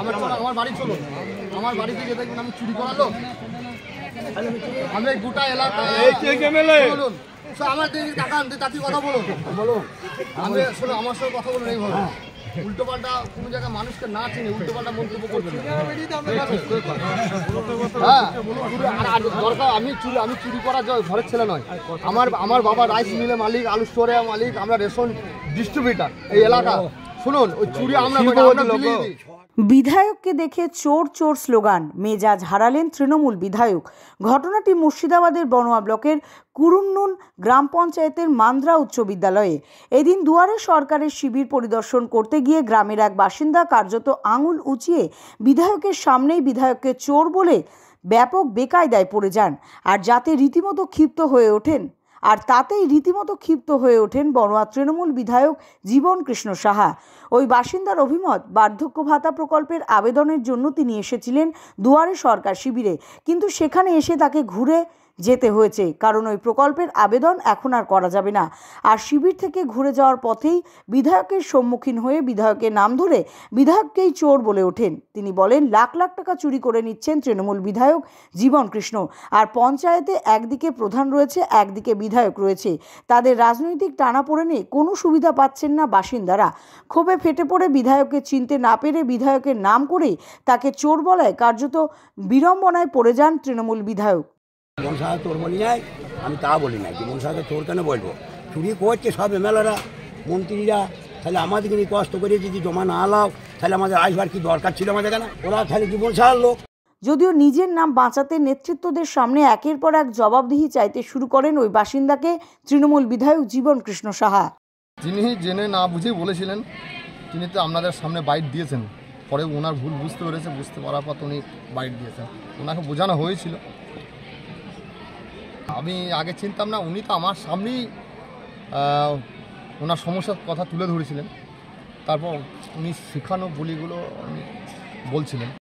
আমার চলো আমার বাড়ি চলো আমার বাড়িতে যেতে আমি চুরি করালো আমি গোটা এলাকা বলুন আমার আনতে কথা বলো আমি শোনো আমার সঙ্গে কথা এইভাবে কোনো জায়গায় মানুষকে না হ্যাঁ। দরকার আমি চুরি আমি চুরি করা ঘরের ছেলে নয় আমার আমার বাবা রাইস মিলে মালিক আলু স্টোরে মালিক আমরা রেশন ডিস্ট্রিবিউটার এই এলাকা শুনুন ওই চুরি আমরা বিধায়ককে দেখে চোর চোর স্লোগান মেজাজ হারালেন তৃণমূল বিধায়ক ঘটনাটি মুর্শিদাবাদের বনোয়া ব্লকের কুরুন্নুন গ্রাম পঞ্চায়েতের মান্দ্রা উচ্চ বিদ্যালয়ে এদিন দুয়ারে সরকারের শিবির পরিদর্শন করতে গিয়ে গ্রামের এক বাসিন্দা কার্যত আঙুল উঁচিয়ে বিধায়কের সামনেই বিধায়ককে চোর বলে ব্যাপক বেকায়দায় পড়ে যান আর যাতে রীতিমতো ক্ষিপ্ত হয়ে ওঠেন আর তাতেই রীতিমতো ক্ষিপ্ত হয়ে ওঠেন বড়োয়া তৃণমূল বিধায়ক জীবন কৃষ্ণ সাহা ওই বাসিন্দার অভিমত বার্ধক্য ভাতা প্রকল্পের আবেদনের জন্য তিনি এসেছিলেন দুয়ারে সরকার শিবিরে কিন্তু সেখানে এসে তাকে ঘুরে যেতে হয়েছে কারণ ওই প্রকল্পের আবেদন এখন আর করা যাবে না আর শিবির থেকে ঘুরে যাওয়ার পথেই বিধায়কের সম্মুখীন হয়ে বিধায়কের নাম ধরে বিধায়ককেই চোর বলে ওঠেন তিনি বলেন লাখ লাখ টাকা চুরি করে নিচ্ছেন তৃণমূল বিধায়ক জীবন কৃষ্ণ আর পঞ্চায়েতে একদিকে প্রধান রয়েছে একদিকে বিধায়ক রয়েছে তাদের রাজনৈতিক টানা পড়েনে কোনো সুবিধা পাচ্ছেন না বাসিন্দারা ক্ষোভে ফেটে পড়ে বিধায়ককে চিনতে না পেরে বিধায়কের নাম করেই তাকে চোর বলায় কার্যত বিড়ম্বনায় পড়ে যান তৃণমূল বিধায়ক মনসা তোর বলি নাই আমি তা বলি নাই যে সাহায্য তোর কেন বলবো চুরি করছে সব এমএলএরা মন্ত্রীরা তাহলে আমাদেরকে নিয়ে কষ্ট করে যদি জমা না লাও তাহলে আমাদের আসবার কি দরকার ছিল আমাদের কেন ওরা তাহলে জীবন সার লোক যদিও নিজের নাম বাঁচাতে নেতৃত্বদের সামনে একের পর এক জবাবদিহি চাইতে শুরু করেন ওই বাসিন্দাকে তৃণমূল বিধায়ক জীবন কৃষ্ণ সাহা তিনি জেনে না বুঝেই বলেছিলেন তিনি তো আপনাদের সামনে বাইট দিয়েছেন পরে ওনার ভুল বুঝতে পেরেছে বুঝতে পারার পর উনি বাইট দিয়েছেন ওনাকে বোঝানো হয়েছিল আমি আগে চিনতাম না উনি তো আমার সামনেই ওনার সমস্যার কথা তুলে ধরেছিলেন তারপর উনি শেখানো বলিগুলো বলছিলেন